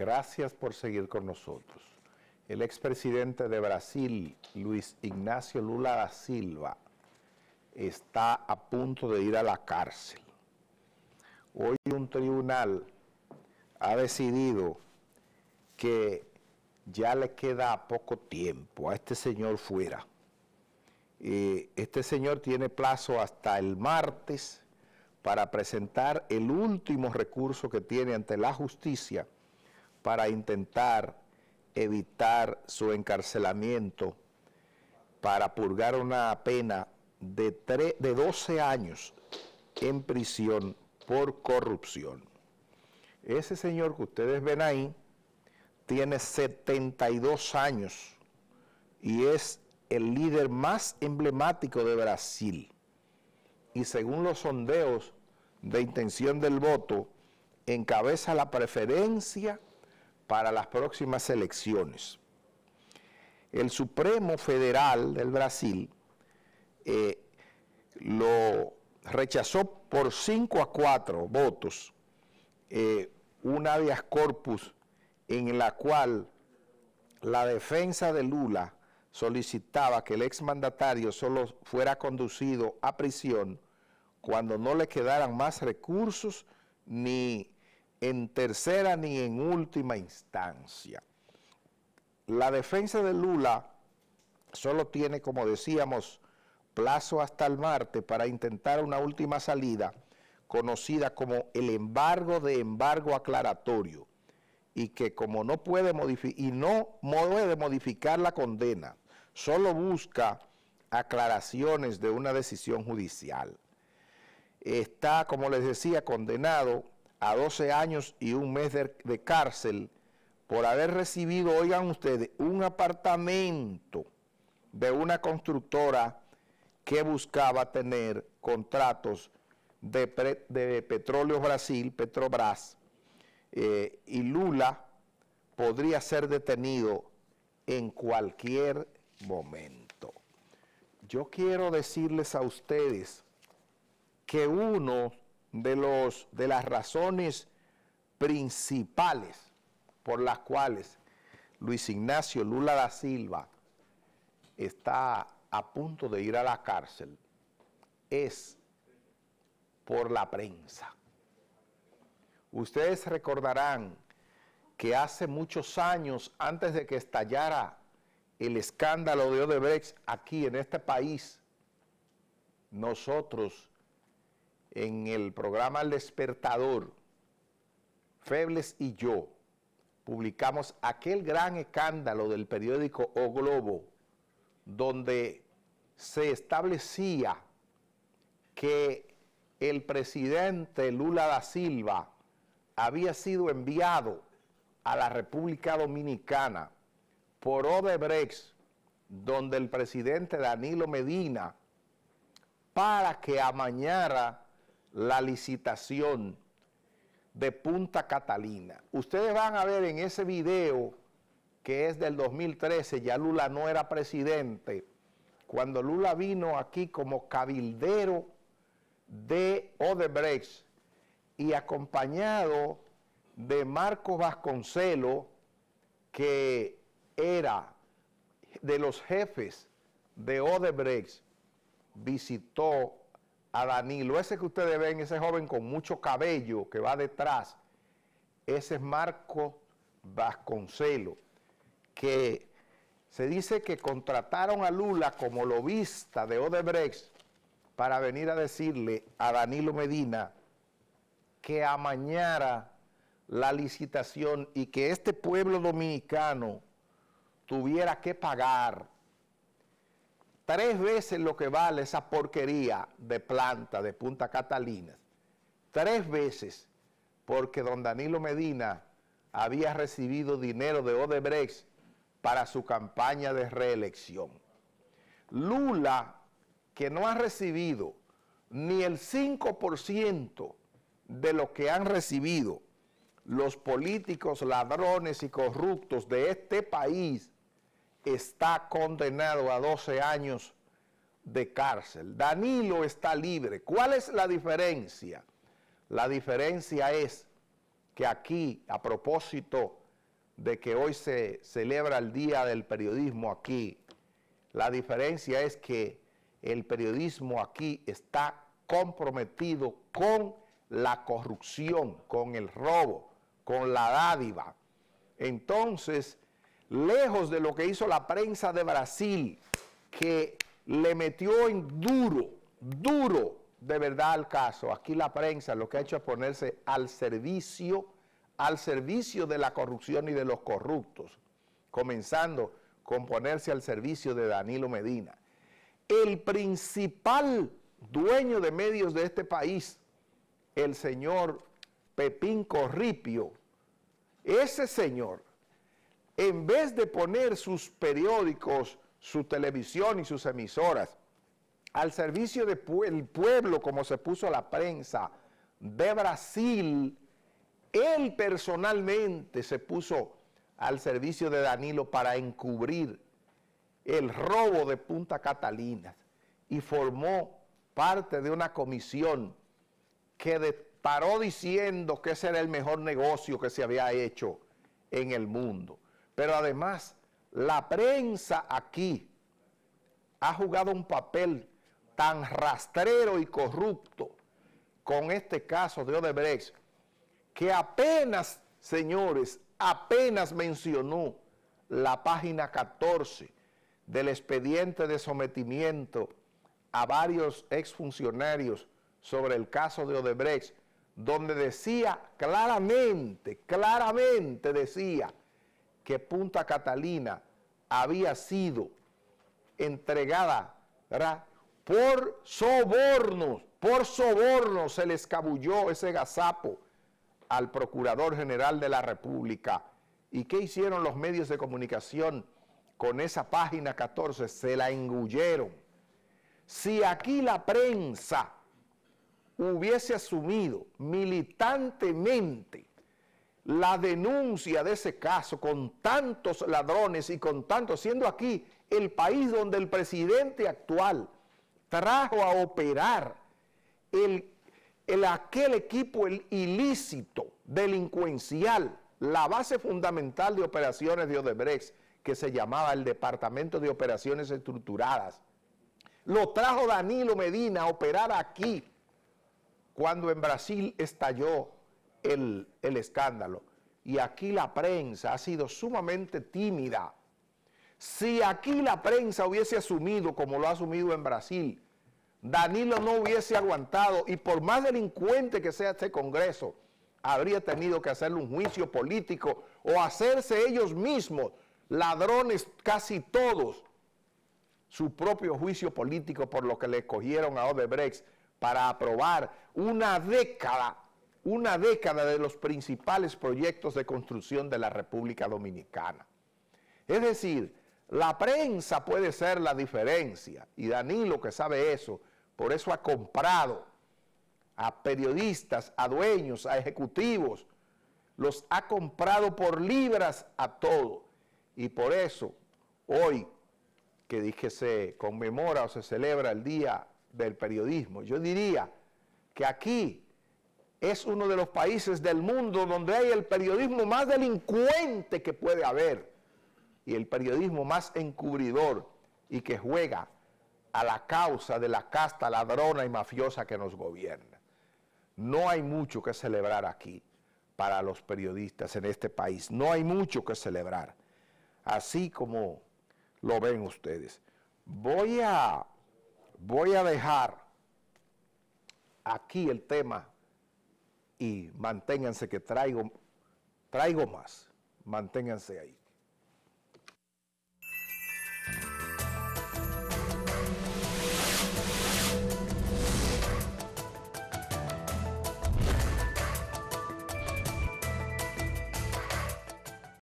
Gracias por seguir con nosotros. El expresidente de Brasil, Luis Ignacio Lula da Silva, está a punto de ir a la cárcel. Hoy un tribunal ha decidido que ya le queda poco tiempo a este señor fuera. este señor tiene plazo hasta el martes para presentar el último recurso que tiene ante la justicia para intentar evitar su encarcelamiento para purgar una pena de, de 12 años en prisión por corrupción. Ese señor que ustedes ven ahí tiene 72 años y es el líder más emblemático de Brasil. Y según los sondeos de intención del voto, encabeza la preferencia para las próximas elecciones. El Supremo Federal del Brasil eh, lo rechazó por 5 a 4 votos eh, una de habeas corpus en la cual la defensa de Lula solicitaba que el exmandatario solo fuera conducido a prisión cuando no le quedaran más recursos ni en tercera ni en última instancia. La defensa de Lula solo tiene, como decíamos, plazo hasta el martes para intentar una última salida conocida como el embargo de embargo aclaratorio y que como no puede modificar y no puede modificar la condena, solo busca aclaraciones de una decisión judicial. Está, como les decía, condenado a 12 años y un mes de, cárcel por haber recibido, oigan ustedes, un apartamento de una constructora que buscaba tener contratos de, Petróleo Brasil, Petrobras, eh, y Lula podría ser detenido en cualquier momento. Yo quiero decirles a ustedes que uno de, los, de las razones principales por las cuales Luis Ignacio Lula da Silva está a punto de ir a la cárcel es por la prensa. Ustedes recordarán que hace muchos años, antes de que estallara el escándalo de Odebrecht aquí en este país, nosotros en el programa El Despertador, Febles y yo, publicamos aquel gran escándalo del periódico O Globo, donde se establecía que el presidente Lula da Silva había sido enviado a la República Dominicana por Odebrecht, donde el presidente Danilo Medina, para que amañara la licitación de Punta Catalina. Ustedes van a ver en ese video que es del 2013, ya Lula no era presidente, cuando Lula vino aquí como cabildero de Odebrecht y acompañado de Marcos Vasconcelo, que era de los jefes de Odebrecht, visitó a Danilo. Ese que ustedes ven, ese joven con mucho cabello que va detrás, ese es Marco Vasconcelo, que se dice que contrataron a Lula como lobista de Odebrecht para venir a decirle a Danilo Medina que amañara la licitación y que este pueblo dominicano tuviera que pagar tres veces lo que vale esa porquería de planta de Punta Catalina. Tres veces, porque don Danilo Medina había recibido dinero de Odebrecht para su campaña de reelección. Lula, que no ha recibido ni el 5% de lo que han recibido los políticos ladrones y corruptos de este país, está condenado a 12 años de cárcel. Danilo está libre. ¿Cuál es la diferencia? La diferencia es que aquí, a propósito de que hoy se celebra el Día del Periodismo aquí, la diferencia es que el periodismo aquí está comprometido con la corrupción, con el robo, con la dádiva. Entonces, lejos de lo que hizo la prensa de Brasil, que le metió en duro, duro de verdad al caso. Aquí la prensa lo que ha hecho es ponerse al servicio, al servicio de la corrupción y de los corruptos, comenzando con ponerse al servicio de Danilo Medina. El principal dueño de medios de este país, el señor Pepín Corripio, ese señor en vez de poner sus periódicos, su televisión y sus emisoras al servicio del pueblo, como se puso la prensa de Brasil, él personalmente se puso al servicio de Danilo para encubrir el robo de Punta Catalina y formó parte de una comisión que paró diciendo que ese era el mejor negocio que se había hecho en el mundo. Pero además, la prensa aquí ha jugado un papel tan rastrero y corrupto con este caso de Odebrecht, que apenas, señores, apenas mencionó la página 14 del expediente de sometimiento a varios exfuncionarios sobre el caso de Odebrecht, donde decía claramente, claramente decía que Punta Catalina había sido entregada por sobornos, por sobornos se le escabulló ese gazapo al Procurador General de la República. ¿Y qué hicieron los medios de comunicación con esa página 14? Se la engulleron. Si aquí la prensa hubiese asumido militantemente la denuncia de ese caso con tantos ladrones y con tantos, siendo aquí el país donde el presidente actual trajo a operar el, aquel equipo ilícito, delincuencial, la base fundamental de operaciones de Odebrecht, que se llamaba el Departamento de Operaciones Estructuradas. Lo trajo Danilo Medina a operar aquí cuando en Brasil estalló el, escándalo. Y aquí la prensa ha sido sumamente tímida. Si aquí la prensa hubiese asumido, como lo ha asumido en Brasil, Danilo no hubiese aguantado y por más delincuente que sea este Congreso, habría tenido que hacerle un juicio político o hacerse ellos mismos, ladrones casi todos, su propio juicio político por lo que le escogieron a Odebrecht para aprobar una década una década de los principales proyectos de construcción de la República Dominicana. Es decir, la prensa puede ser la diferencia, y Danilo que sabe eso, por eso ha comprado a periodistas, a dueños, a ejecutivos, los ha comprado por libras a todo. Y por eso, hoy que dije se conmemora o se celebra el Día del Periodismo, yo diría que aquí es uno de los países del mundo donde hay el periodismo más delincuente que puede haber y el periodismo más encubridor y que juega a la causa de la casta ladrona y mafiosa que nos gobierna. No hay mucho que celebrar aquí para los periodistas en este país. No hay mucho que celebrar, así como lo ven ustedes. Voy a, voy a dejar aquí el tema y manténganse que traigo, traigo más. Manténganse ahí.